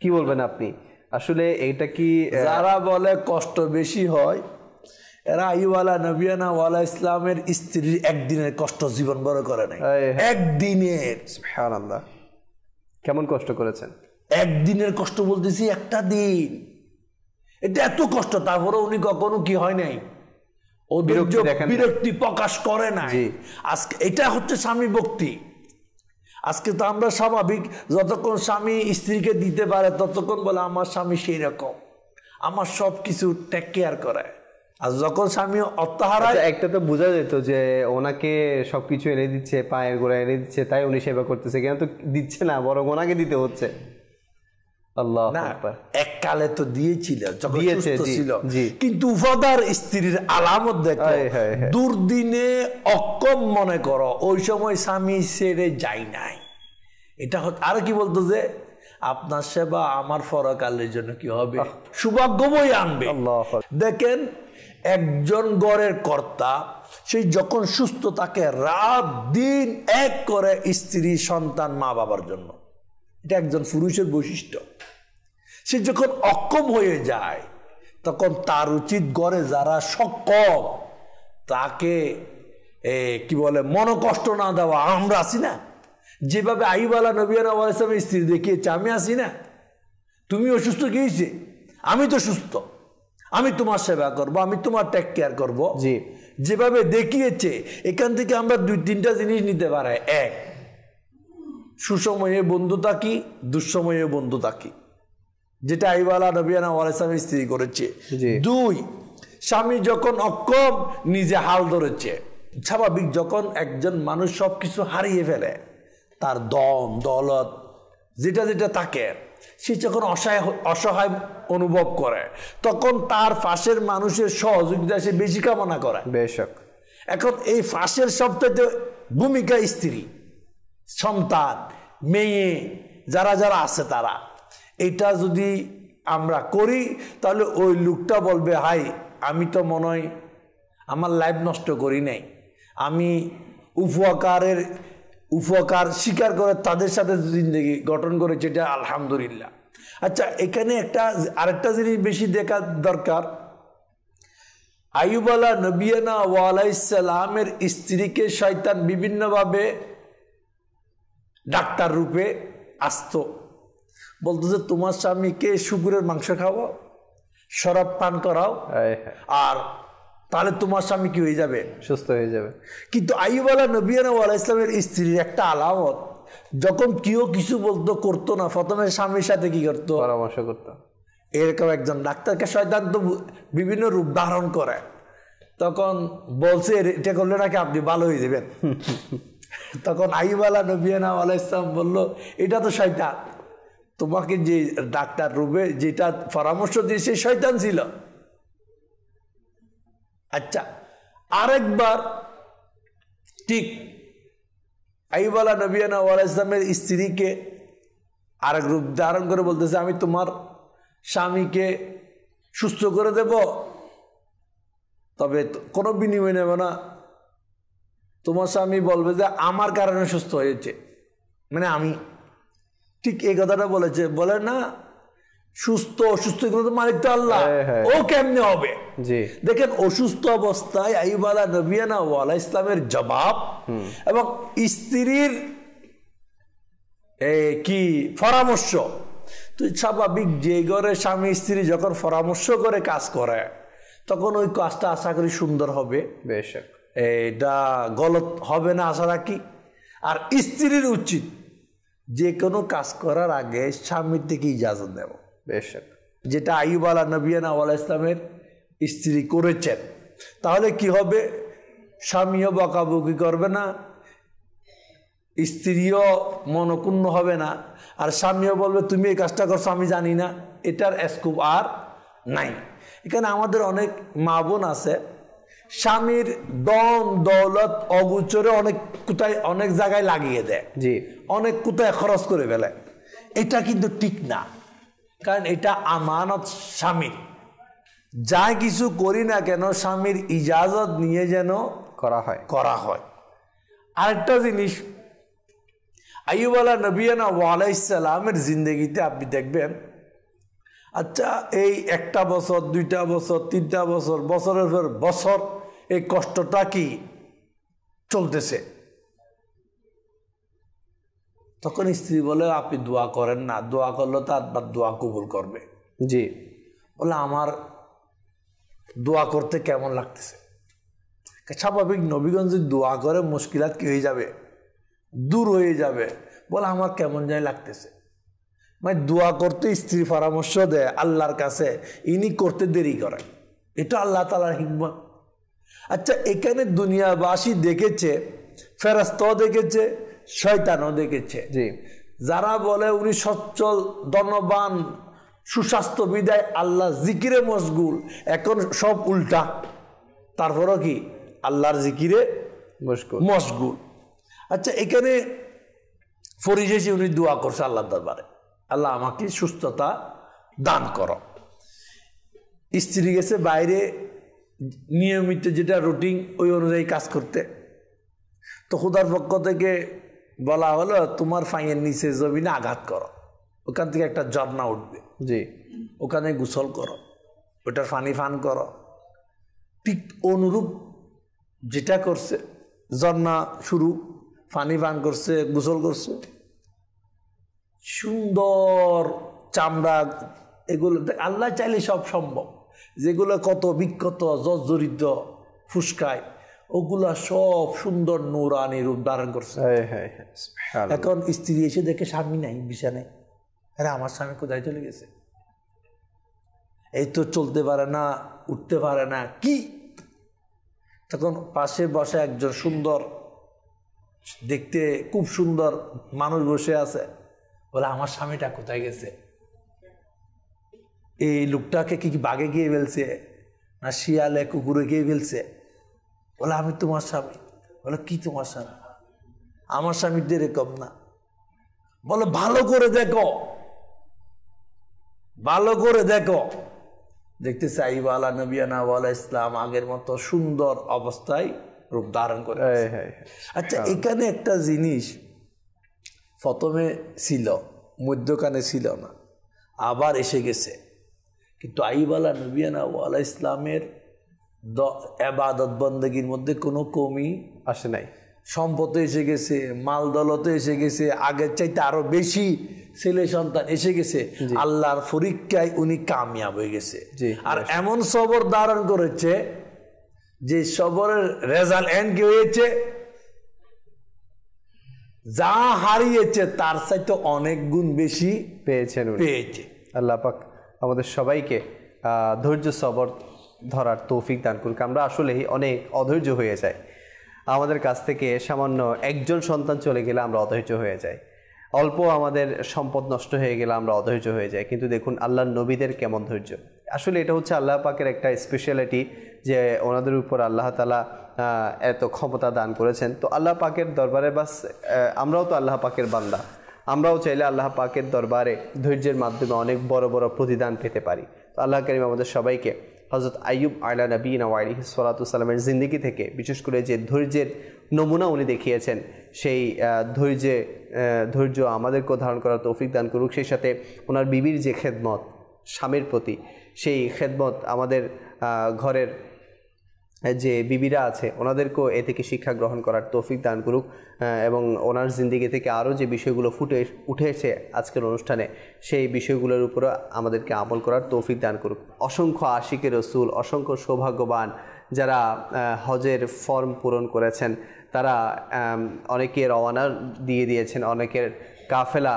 কি বলবেন আপনি আসলে এইটা কি যারা বলে কষ্ট বেশি হয় এরা আইওয়ালা নবিয়ানা ওয়ালা ইসলামের স্ত্রীর একদিনের কষ্ট জীবন বড় করে নাই একদিনের কেমন কষ্ট করেছেন একদিনের কষ্ট বলতেছি একটা দিন এটা এত কষ্ট তারপরে উনি কখনো কি হয় নাই ও বিরক্তি প্রকাশ করে না আজকে এটা হচ্ছে স্বামী ভক্তি আজকে তো আমরা স্বাভাবিক যতক্ষণ স্বামী স্ত্রীকে দিতে পারে ততক্ষণ বলে আমার স্বামী সেই রকম আমার সব কিছু টেক কেয়ার করে আর যখন স্বামী অত্যাহারায় আচ্ছা, একটা তো বোঝা যেত যে ওনাকে সবকিছু এনে দিচ্ছে পায়ের গোড়া এনে দিচ্ছে তাই উনি সেবা করতেছে কেন তো দিচ্ছে না বরং ওনাকে দিতে হচ্ছে আল্লাহ এককালে তো দিয়েছিল ছিল কিন্তু স্ত্রীর আলামত দেখো দুর্দিনে মনে করো ওই সময় স্বামী ছেড়ে নাই এটা আর কি বলতো যে আপনার সেবা আমার ফরকালের জন্য কি হবে সৌভাগ্য বই আনবে দেখেন একজন গড়ের কর্তা সেই যখন সুস্থ তাকে রাত দিন এক করে স্ত্রী সন্তান মা বাবার জন্য এটা একজন পুরুষের বৈশিষ্ট্য সে যখন অক্ষম হয়ে যায় তখন তার উচিত গড়ে যারা সক্ষম তাকে কি বলে মনকষ্ট না দেওয়া আমরা আসি না যেভাবে আইবালা নবিয়ান ইসলামের স্ত্রী দেখিয়েছে আমি আসি না তুমি অসুস্থ গিয়েছে আমি তো সুস্থ আমি তোমার সেবা করব আমি তোমার টেক কেয়ার করবো যেভাবে দেখিয়েছে এখান থেকে আমরা দুই তিনটা জিনিস নিতে পারে এক সুসময়ে বন্ধু থাকি দুঃসময়ে বন্ধু থাকি যেটা আইবালা নবিয়ানা ওয়ালাইসলামের স্ত্রী করেছে দুই স্বামী যখন অক্ষম নিজে হাল ধরেছে স্বাভাবিক যখন একজন মানুষ সব কিছু হারিয়ে ফেলে তার দম দলত যেটা যেটা তাকে সে যখন অসহায় অসহায় অনুভব করে তখন তার ফাঁসের মানুষের সহযোগিতা সে বেশি কামনা করে বেশক এখন এই ফাঁসের সবটাতে ভূমিকা স্ত্রী সন্তান মেয়ে যারা যারা আছে তারা এটা যদি আমরা করি তাহলে ওই লোকটা বলবে হাই আমি তো মনে হয় আমার লাইফ নষ্ট করি নাই আমি উপকারের উপকার স্বীকার করে তাদের সাথে জিন্দগি গঠন করেছে এটা আলহামদুলিল্লাহ আচ্ছা এখানে একটা আরেকটা জিনিস বেশি দেখা দরকার আইয়ুবালা নবিয়ানা ওয়ালাইসালামের স্ত্রীকে শয়তান বিভিন্নভাবে ডাক্তার রূপে আসত বলতো যে তোমার স্বামীকে শুকুরের মাংস খাবো শরাব পান করাও আর তাহলে তোমার স্বামী কি হয়ে যাবে সুস্থ হয়ে যাবে কিন্তু আইবালা আলা ইসলামের স্ত্রীর একটা আলামত যখন কেউ কিছু বলতো করতো না প্রথমে স্বামীর সাথে কি করতো পরামর্শ করতো এরকম একজন ডাক্তারকে শয়তান তো বিভিন্ন রূপ ধারণ করে তখন বলছে এটা করলে নাকি আপনি ভালো হয়ে যাবেন *laughs* তখন আইবালা নবিয়ানা আলাহ ইসলাম বললো এটা তো শয়তান তোমাকে যে ডাক্তার রূপে যেটা পরামর্শ দিয়েছে শয়তান ছিল আচ্ছা আরেকবার ঠিক আইবালা নবিয়ানা আলাহ ইসলামের স্ত্রীকে আরেক রূপ ধারণ করে বলতেছে আমি তোমার স্বামীকে সুস্থ করে দেব তবে কোনো বিনিময় নেব না তোমার স্বামী বলবে যে আমার কারণে সুস্থ হয়েছে মানে আমি ঠিক এই কথাটা বলেছে বলে না সুস্থ অসুস্থ এগুলো তো মালিক তো আল্লাহ হ্যাঁ, হ্যাঁ। ও কেমনে হবে দেখেন অসুস্থ অবস্থায় আইবালা নবিয়ানা ওয়ালা ইসলামের জবাব এবং স্ত্রীর কি পরামর্শ তো স্বাভাবিক যে ঘরে স্বামী স্ত্রী যখন পরামর্শ করে কাজ করে তখন ওই কাজটা আশা করি সুন্দর হবে বেশ এটা গলত হবে না আশা রাখি আর স্ত্রীর উচিত যে কোনো কাজ করার আগে স্বামীর থেকে ইজাজত দেব বেশ যেটা আইব আলা নবিয়ান আওয়াল ইসলামের স্ত্রী করেছেন তাহলে কি হবে স্বামীও বকাবকি করবে না স্ত্রীও মনক্ষুণ্ণ হবে না আর স্বামীও বলবে তুমি এই কাজটা করছো আমি জানি না এটার স্কোপ আর নাই এখানে আমাদের অনেক মা বোন আছে স্বামীর দম দৌলত অগুচরে অনেক কোথায় অনেক জায়গায় লাগিয়ে দেয় জি অনেক কোথায় খরচ করে ফেলে এটা কিন্তু ঠিক না কারণ এটা আমানত স্বামীর যা কিছু করি না কেন স্বামীর ইজাজত নিয়ে যেন করা হয় করা হয় আরেকটা জিনিস আইবাল্লা নবীনা ওয়ালাইসাল্লামের জিন্দগিতে আপনি দেখবেন আচ্ছা এই একটা বছর দুইটা বছর তিনটা বছর বছরের পর বছর এই কষ্টটা কি চলতেছে তখন স্ত্রী বলে আপনি দোয়া করেন না দোয়া করলে তো আপনার দোয়া কবুল করবে জি বলে আমার দোয়া করতে কেমন লাগতেছে স্বাভাবিক নবীগঞ্জ দোয়া করে মুশকিলাত কি হয়ে যাবে দূর হয়ে যাবে বলে আমার কেমন যায় লাগতেছে মানে দোয়া করতে স্ত্রী পরামর্শ দেয় আল্লাহর কাছে ইনি করতে দেরি করে এটা আল্লাহ তালার হিকমত আচ্ছা এখানে দুনিয়াবাসী দেখেছে ফেরাস্ত দেখেছে শয়তানও দেখেছে যারা বলে উনি সচ্ছল দনবান সুস্বাস্থ্য বিদায় আল্লাহ জিকিরে মশগুল এখন সব উল্টা তারপরও কি আল্লাহর জিকিরে মশগুল আচ্ছা এখানে ফরিজেছি উনি দোয়া করছে আল্লাহ দরবারে আল্লাহ আমাকে সুস্থতা দান করো স্ত্রী গেছে বাইরে নিয়মিত যেটা রুটিন ওই অনুযায়ী কাজ করতে তো খুদার পক্ষ থেকে বলা হলো তোমার ফাঁয়ের নিচে জমিনে আঘাত করো ওখান থেকে একটা ঝর্ণা উঠবে যে ওখানে গোসল করো ওটার ফানি ফান করো ঠিক অনুরূপ যেটা করছে ঝর্ণা শুরু ফানি ফান করছে গোসল করছে সুন্দর চামড়া এগুলো আল্লাহ চাইলে সব সম্ভব যেগুলো কত বিক্ষত জর্জরিত ফুসকায় ওগুলা সব সুন্দর নোরানি রূপ ধারণ করছে এখন স্ত্রী এসে দেখে স্বামী নাই বিছানায় আরে আমার স্বামী কোথায় চলে গেছে এই তো চলতে পারে না উঠতে পারে না কি তখন পাশে বসে একজন সুন্দর দেখতে খুব সুন্দর মানুষ বসে আছে বলে আমার স্বামীটা কোথায় গেছে এই লোকটাকে কি বাঘে গিয়ে ফেলছে না শিয়ালে কুকুরে গিয়ে ফেলছে বলে আমি তোমার স্বামী বলে কি তোমার স্বামী আমার স্বামীর এরকম না বলে ভালো করে দেখো ভালো করে দেখো দেখতে চাই বালা নবিয়ানা ওয়ালা ইসলাম আগের মতো সুন্দর অবস্থায় রূপ ধারণ করে আচ্ছা হ্যাঁ। এখানে একটা জিনিস প্রথমে ছিল মধ্যখানে ছিল না আবার এসে গেছে কিন্তু আইবালা নবিয়ানা ওয়ালা ইসলামের আবাদত বন্দগীর মধ্যে কোনো কমি আসে নাই সম্পদে এসে গেছে মাল দলতে এসে গেছে আগের চাইতে আরো বেশি ছেলে সন্তান এসে গেছে আল্লাহর পরীক্ষায় উনি কামিয়াব হয়ে গেছে আর এমন সবর ধারণ করেছে যে সবরের রেজাল্ট এন্ড কি হয়েছে যা হারিয়েছে তার চাইতে অনেক গুণ বেশি পেয়েছেন পেয়েছে আল্লাহ পাক আমাদের সবাইকে ধৈর্য সবর ধরার তৌফিক দান করুক আমরা আসলেই অনেক অধৈর্য হয়ে যাই আমাদের কাছ থেকে সামান্য একজন সন্তান চলে গেলে আমরা অধৈর্য হয়ে যাই অল্প আমাদের সম্পদ নষ্ট হয়ে গেলে আমরা অধৈর্য হয়ে যাই কিন্তু দেখুন আল্লাহর নবীদের কেমন ধৈর্য আসলে এটা হচ্ছে আল্লাহ পাকের একটা স্পেশালিটি যে ওনাদের উপর আল্লাহ তালা এত ক্ষমতা দান করেছেন তো আল্লাহ পাকের দরবারে বাস আমরাও তো আল্লাহ পাকের বান্দা আমরাও চাইলে আল্লাহ পাকের দরবারে ধৈর্যের মাধ্যমে অনেক বড় বড় প্রতিদান পেতে পারি তো আল্লাহ করিম আমাদের সবাইকে হজরত আইয়ুব আয়লা নবীন আওয়ারি সালাতামের জিন্দিগি থেকে বিশেষ করে যে ধৈর্যের নমুনা উনি দেখিয়েছেন সেই ধৈর্যে ধৈর্য আমাদেরকেও ধারণ করার তৌফিক দান করুক সেই সাথে ওনার বিবির যে খেদমত স্বামীর প্রতি সেই খেদমত আমাদের ঘরের যে বিবিরা আছে ওনাদেরকেও এ থেকে শিক্ষা গ্রহণ করার তৌফিক দান করুক এবং ওনার জিন্দিগি থেকে আরও যে বিষয়গুলো ফুটে উঠেছে আজকের অনুষ্ঠানে সেই বিষয়গুলোর উপরও আমাদেরকে আমল করার তৌফিক দান করুক অসংখ্য আশিকের রসুল অসংখ্য সৌভাগ্যবান যারা হজের ফর্ম পূরণ করেছেন তারা অনেকে রওয়ানা দিয়ে দিয়েছেন অনেকের কাফেলা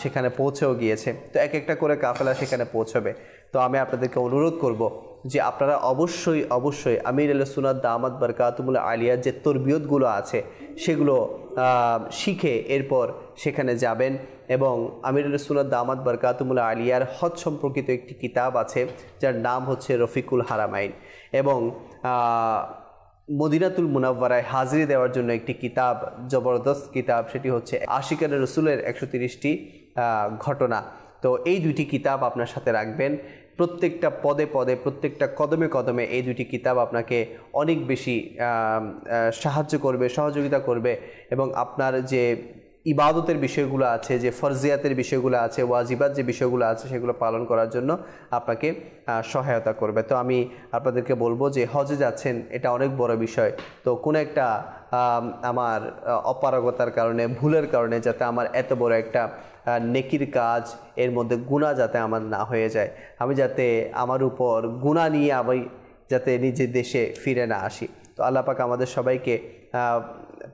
সেখানে পৌঁছেও গিয়েছে তো এক একটা করে কাফেলা সেখানে পৌঁছবে তো আমি আপনাদেরকে অনুরোধ করব যে আপনারা অবশ্যই অবশ্যই আমির আল্লাহ সুনাদ দামাত বরকাতুমুল আলিয়া যে তরবিয়তগুলো আছে সেগুলো শিখে এরপর সেখানে যাবেন এবং আমির আল্লাহ সুনাদ দামাত বরকাতুমুল আলিয়ার হজ সম্পর্কিত একটি কিতাব আছে যার নাম হচ্ছে রফিকুল হারামাইন এবং মদিনাতুল মুনাব্বারায় হাজিরি দেওয়ার জন্য একটি কিতাব জবরদস্ত কিতাব সেটি হচ্ছে আশিকার রসুলের একশো তিরিশটি ঘটনা তো এই দুইটি কিতাব আপনার সাথে রাখবেন প্রত্যেকটা পদে পদে প্রত্যেকটা কদমে কদমে এই দুটি কিতাব আপনাকে অনেক বেশি সাহায্য করবে সহযোগিতা করবে এবং আপনার যে ইবাদতের বিষয়গুলো আছে যে ফরজিয়াতের বিষয়গুলো আছে ওয়াজিবাত যে বিষয়গুলো আছে সেগুলো পালন করার জন্য আপনাকে সহায়তা করবে তো আমি আপনাদেরকে বলবো যে হজে যাচ্ছেন এটা অনেক বড় বিষয় তো কোনো একটা আমার অপারগতার কারণে ভুলের কারণে যাতে আমার এত বড় একটা নেকির কাজ এর মধ্যে গুণা যাতে আমার না হয়ে যায় আমি যাতে আমার উপর গুণা নিয়ে আমি যাতে নিজের দেশে ফিরে না আসি তো আল্লাপাক আমাদের সবাইকে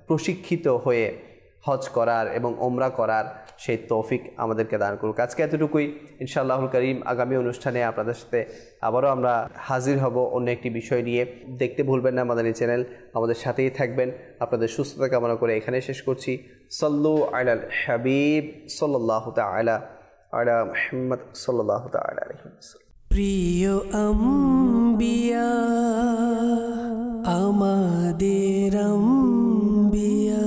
প্রশিক্ষিত হয়ে হজ করার এবং ওমরা করার সেই তৌফিক আমাদেরকে দান করুক আজকে এতটুকুই ইনশাআল্লাহুল করিম আগামী অনুষ্ঠানে আপনাদের সাথে আবারও আমরা হাজির হব অন্য একটি বিষয় নিয়ে দেখতে ভুলবেন না আমাদের এই চ্যানেল আমাদের সাথেই থাকবেন আপনাদের সুস্থতা কামনা করে এখানে শেষ করছি sallu ala al-habib sallallahu ta'ala ala muhammad sallallahu ta'ala alayhi wa sallam priyo ambiya amadir ambiya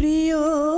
priyo